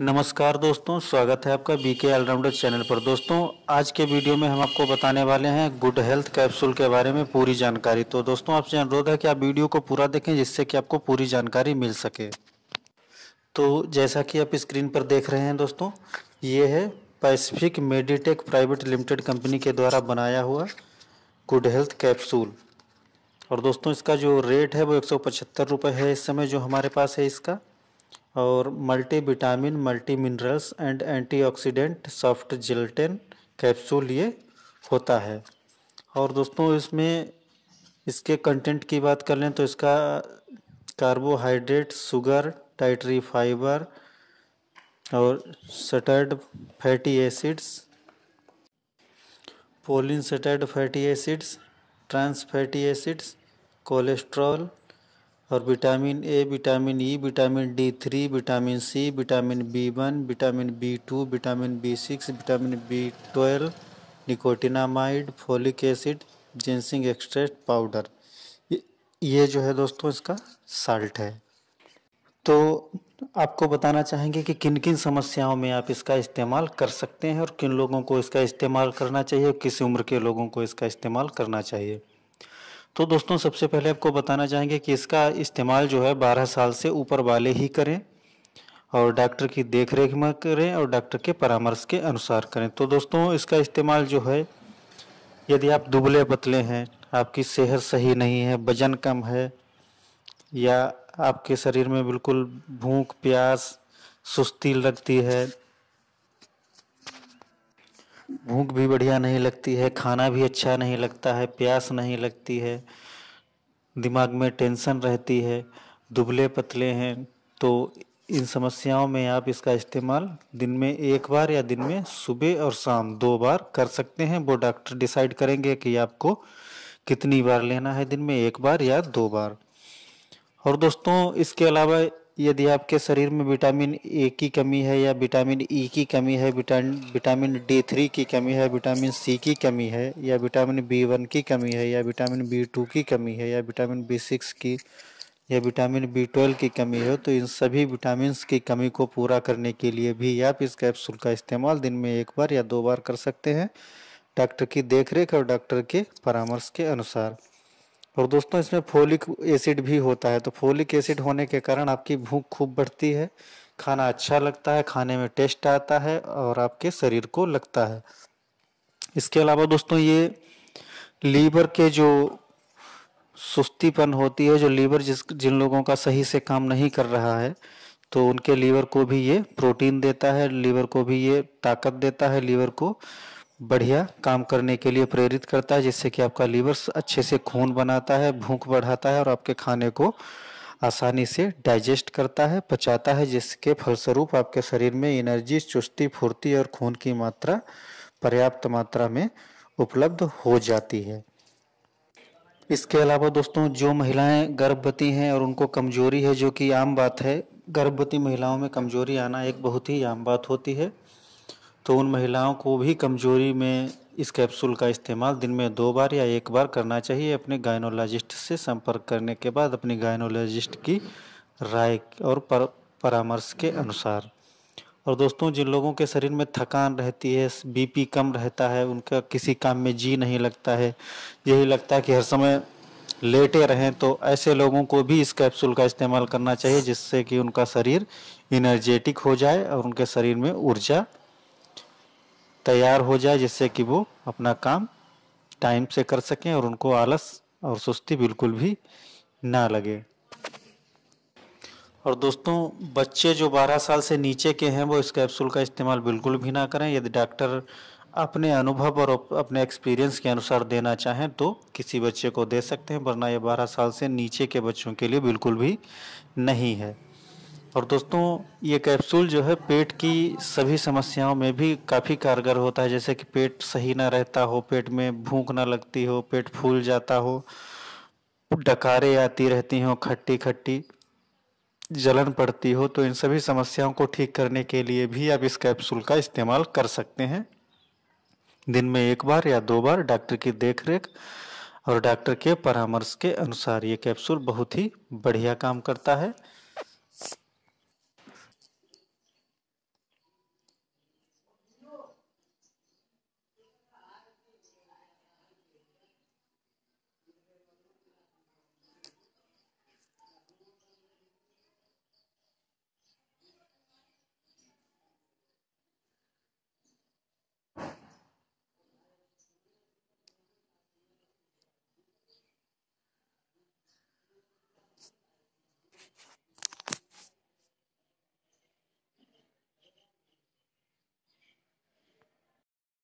नमस्कार दोस्तों स्वागत है आपका बीके के ऑलराउंडर चैनल पर दोस्तों आज के वीडियो में हम आपको बताने वाले हैं गुड हेल्थ कैप्सूल के बारे में पूरी जानकारी तो दोस्तों आपसे अनुरोध है कि आप वीडियो को पूरा देखें जिससे कि आपको पूरी जानकारी मिल सके तो जैसा कि आप स्क्रीन पर देख रहे हैं दोस्तों ये है Pacific Meditech private limited company के द्वारा बनाया हुआ गुड हेल्थ कैप्सूल और दोस्तों इसका जो रेट है वो एक सौ है इस समय जो हमारे पास है इसका और multi vitamin multi minerals and antioxidant soft gelatin capsule ये होता है और दोस्तों इसमें इसके कंटेंट की बात कर लें तो इसका कार्बोहाइड्रेट शुगर टाइटरी फाइबर और saturated fatty acids polyunsaturated fatty acids trans fatty acids cholesterol और vitamin A vitamin E e, vitamin D three vitamin C vitamin B one vitamin B two vitamin B six vitamin B twelve nicotinamide folic acid ginseng extract powder ये जो है दोस्तों इसका salt है तो आपको बताना चाहेंगे कि किन किन समस्याओं में आप इसका इस्तेमाल कर सकते हैं और किन लोगों को इसका इस्तेमाल करना चाहिए और किस उम्र के लोगों को इसका इस्तेमाल करना चाहिए तो दोस्तों सबसे पहले आपको बताना चाहेंगे कि इसका इस्तेमाल जो है बारह साल से ऊपर वाले ही करें और डॉक्टर की देख रेख में करें और डॉक्टर के परामर्श के अनुसार करें तो दोस्तों इसका इस्तेमाल जो है यदि आप दुबले पतले हैं आपकी सेहत सही नहीं है वजन कम है या आपके शरीर में बिल्कुल भूख प्यास सुस्ती लगती है भूख भी बढ़िया नहीं लगती है खाना भी अच्छा नहीं लगता है प्यास नहीं लगती है दिमाग में टेंशन रहती है दुबले पतले हैं तो इन समस्याओं में आप इसका इस्तेमाल दिन में एक बार या दिन में सुबह और शाम दो बार कर सकते हैं वो डॉक्टर डिसाइड करेंगे कि आपको कितनी बार लेना है दिन में एक बार या दो बार और दोस्तों इसके अलावा यदि आपके शरीर में विटामिन ए की कमी है या विटामिन ई e की कमी है विटामिन डी थ्री की कमी है विटामिन सी की कमी है या विटामिन बी वन की कमी है या विटामिन बी टू की कमी है या विटामिन बी सिक्स की या विटामिन बी ट्वेल्व की कमी हो तो इन सभी विटामिन की कमी को पूरा करने के लिए भी आप इस कैप्सूल का इस्तेमाल दिन में एक बार या दो बार कर सकते हैं डॉक्टर की देखरेख और डॉक्टर के परामर्श के अनुसार और दोस्तों इसमें फोलिक एसिड भी होता है तो फोलिक एसिड होने के कारण आपकी भूख खूब बढ़ती है खाना अच्छा लगता है खाने में टेस्ट आता है और आपके शरीर को लगता है इसके अलावा दोस्तों ये लीवर के जो सुस्तीपन होती है जो लीवर जिस जिन लोगों का सही से काम नहीं कर रहा है तो उनके लीवर को भी ये प्रोटीन देता है लीवर को भी ये ताकत देता है लीवर को बढ़िया काम करने के लिए प्रेरित करता है जिससे कि आपका लीवर अच्छे से खून बनाता है भूख बढ़ाता है और आपके खाने को आसानी से डाइजेस्ट करता है पचाता है जिसके फलस्वरूप आपके शरीर में एनर्जी चुस्ती फुर्ती और खून की मात्रा पर्याप्त मात्रा में उपलब्ध हो जाती है इसके अलावा दोस्तों जो महिलाएं गर्भवती हैं और उनको कमजोरी है जो कि आम बात है गर्भवती महिलाओं में कमजोरी आना एक बहुत ही आम बात होती है तो उन महिलाओं को भी कमजोरी में इस कैप्सूल का इस्तेमाल दिन में दो बार या एक बार करना चाहिए अपने गायनोलॉजिस्ट से संपर्क करने के बाद अपने गायनोलॉजिस्ट की राय और पर, परामर्श के अनुसार और दोस्तों जिन लोगों के शरीर में थकान रहती है बीपी कम रहता है उनका किसी काम में जी नहीं लगता है यही लगता है कि हर समय लेटे रहें तो ऐसे लोगों को भी इस कैप्सूल का इस्तेमाल करना चाहिए जिससे कि उनका शरीर इनर्जेटिक हो जाए और उनके शरीर में ऊर्जा तैयार हो जाए जिससे कि वो अपना काम टाइम से कर सकें और उनको आलस और सुस्ती बिल्कुल भी ना लगे और दोस्तों बच्चे जो 12 साल से नीचे के हैं वो इस कैप्सूल का इस्तेमाल बिल्कुल भी ना करें यदि डॉक्टर अपने अनुभव और अपने एक्सपीरियंस के अनुसार देना चाहें तो किसी बच्चे को दे सकते हैं वरना ये 12 साल से नीचे के बच्चों के लिए बिल्कुल भी नहीं है और दोस्तों ये कैप्सूल जो है पेट की सभी समस्याओं में भी काफ़ी कारगर होता है जैसे कि पेट सही ना रहता हो पेट में भूख ना लगती हो पेट फूल जाता हो डकारे आती रहती हों खट्टी खट्टी जलन पड़ती हो तो इन सभी समस्याओं को ठीक करने के लिए भी आप इस कैप्सूल का इस्तेमाल कर सकते हैं दिन में एक बार या दो बार डॉक्टर की देख और डॉक्टर के परामर्श के अनुसार ये कैप्सूल बहुत ही बढ़िया काम करता है